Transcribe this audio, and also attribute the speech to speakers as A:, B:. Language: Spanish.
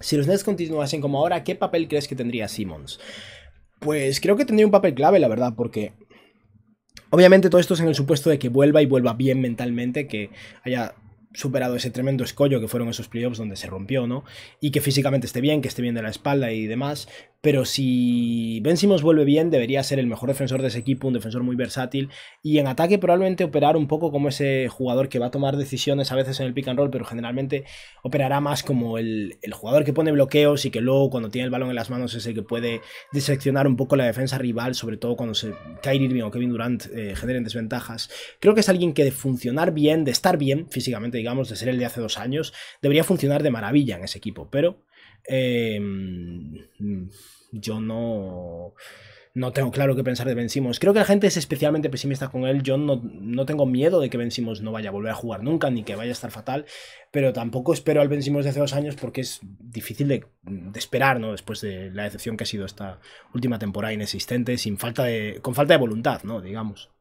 A: Si los Nets continuasen como ahora, ¿qué papel crees que tendría Simmons? Pues creo que tendría un papel clave, la verdad, porque obviamente todo esto es en el supuesto de que vuelva y vuelva bien mentalmente, que haya superado ese tremendo escollo que fueron esos playoffs donde se rompió, ¿no? Y que físicamente esté bien, que esté bien de la espalda y demás, pero si Ben vuelve bien, debería ser el mejor defensor de ese equipo, un defensor muy versátil y en ataque probablemente operar un poco como ese jugador que va a tomar decisiones a veces en el pick and roll, pero generalmente operará más como el, jugador que pone bloqueos y que luego cuando tiene el balón en las manos es el que puede diseccionar un poco la defensa rival, sobre todo cuando se, Kyrie Irving o Kevin Durant eh, generen desventajas. Creo que es alguien que de funcionar bien, de estar bien físicamente, digamos, de ser el de hace dos años, debería funcionar de maravilla en ese equipo, pero... Em, yo no, no tengo claro qué pensar de Ben Creo que la gente es especialmente pesimista con él. Yo no, no tengo miedo de que Ben no vaya a volver a jugar nunca, ni que vaya a estar fatal, pero tampoco espero al Ben de hace dos años porque es difícil de, de esperar, ¿no? Después de la decepción que ha sido esta última temporada inexistente, sin falta de, con falta de voluntad, ¿no? Digamos.